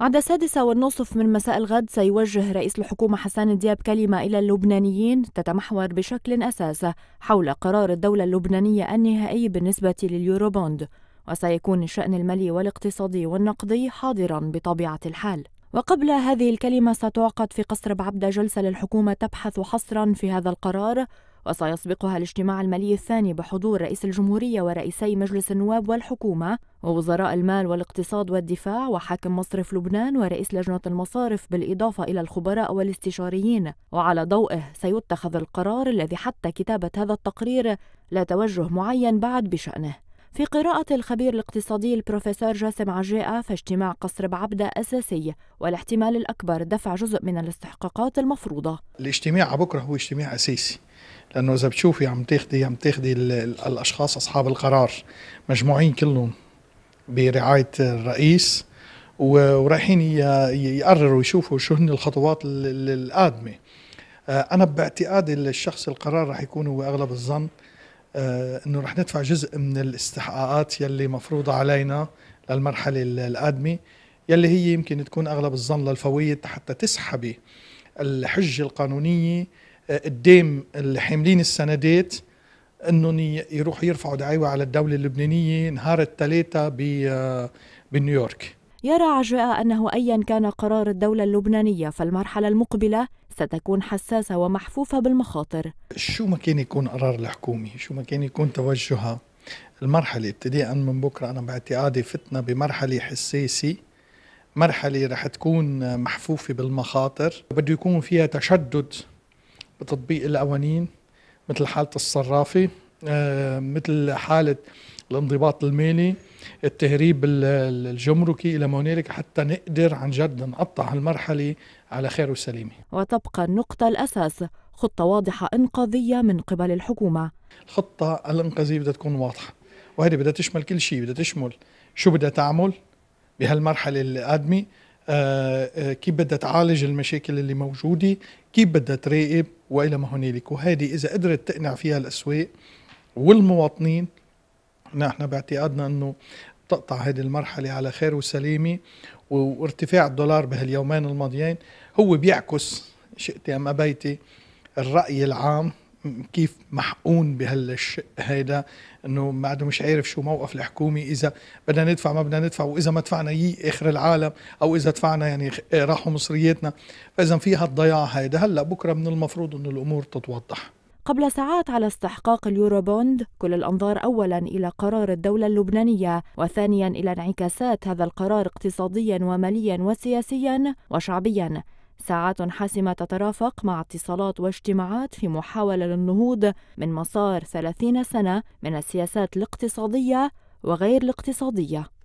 عند السادسة والنصف من مساء الغد سيوجه رئيس الحكومة حسان دياب كلمة إلى اللبنانيين تتمحور بشكل أساسي حول قرار الدولة اللبنانية النهائي بالنسبة لليوروبوند وسيكون الشأن المالي والاقتصادي والنقدي حاضرا بطبيعة الحال وقبل هذه الكلمة ستعقد في قصر بعبدة جلسة للحكومة تبحث حصرا في هذا القرار وسيسبقها الاجتماع المالي الثاني بحضور رئيس الجمهورية ورئيسي مجلس النواب والحكومة ووزراء المال والاقتصاد والدفاع وحاكم مصرف لبنان ورئيس لجنة المصارف بالإضافة إلى الخبراء والاستشاريين وعلى ضوئه سيتخذ القرار الذي حتى كتابة هذا التقرير لا توجه معين بعد بشأنه في قراءة الخبير الاقتصادي البروفيسور جاسم عجاءة فاجتماع قصر بعبدة أساسي والاحتمال الأكبر دفع جزء من الاستحقاقات المفروضة الاجتماع بكرة هو اجتماع أساسي لأنه إذا بتشوفي عم تاخدي عم تاخدي الأشخاص أصحاب القرار مجموعين كلهم برعاية الرئيس ورايحين يقرروا يشوفوا شو هن الخطوات القادمة آه، أنا باعتقادي الشخص القرار رح يكون هو أغلب الظن آه، انه رح ندفع جزء من الاستحقاقات يلي مفروضه علينا للمرحله القادمه يلي هي يمكن تكون اغلب الظن للفويد حتى تسحبي الحجه القانونيه قدام آه، اللي حاملين السندات انهم يروحوا يرفعوا دعاوى على الدوله اللبنانيه نهار الثلاثاء آه، بنيويورك يرى عجاء أنه أيا كان قرار الدولة اللبنانية فالمرحلة المقبلة ستكون حساسة ومحفوفة بالمخاطر شو ما كان يكون قرار الحكومة شو ما كان يكون توجهها المرحلة ابتداء من بكرة أنا باعتقادي فتنا بمرحلة حساسة مرحلة رح تكون محفوفة بالمخاطر بده يكون فيها تشدد بتطبيق القوانين مثل حالة الصرافة آه، مثل حالة الانضباط المالي التهريب الجمركي الى ما هنالك حتى نقدر عن جد نقطع هالمرحله على خير وسلامه. وتبقى النقطه الاساس خطه واضحه انقاذيه من قبل الحكومه. الخطه الانقاذيه بدها تكون واضحه وهذه بدها تشمل كل شيء بدها تشمل شو بدها تعمل بهالمرحله القادمه آه، آه، كيف بدها تعالج المشاكل اللي موجوده كيف بدها تراقب والى ما هنالك وهذه اذا قدرت تقنع فيها الاسواق والمواطنين نحن باعتقادنا انه تقطع هذه المرحلة على خير وسليمة وارتفاع الدولار بهاليومين الماضيين هو بيعكس شئتي أم أبيتي الرأي العام كيف محقون بهالشق هيدا انه ما عاد مش عارف شو موقف الحكومي اذا بدنا ندفع ما بدنا ندفع واذا ما دفعنا يي اخر العالم او اذا دفعنا يعني راحوا مصرياتنا فاذا في هالضياع هيدا هلا بكره من المفروض انه الامور تتوضح قبل ساعات على استحقاق اليوروبوند كل الأنظار أولا إلى قرار الدولة اللبنانية وثانيا إلى انعكاسات هذا القرار اقتصاديا وماليا وسياسيا وشعبيا ساعات حاسمة تترافق مع اتصالات واجتماعات في محاولة للنهوض من مسار 30 سنة من السياسات الاقتصادية وغير الاقتصادية